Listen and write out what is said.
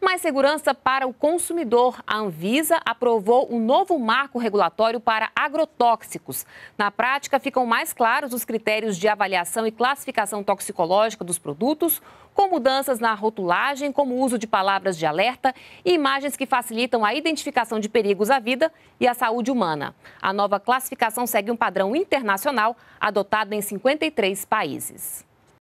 Mais segurança para o consumidor. A Anvisa aprovou um novo marco regulatório para agrotóxicos. Na prática, ficam mais claros os critérios de avaliação e classificação toxicológica dos produtos, com mudanças na rotulagem, como o uso de palavras de alerta e imagens que facilitam a identificação de perigos à vida e à saúde humana. A nova classificação segue um padrão internacional adotado em 53 países.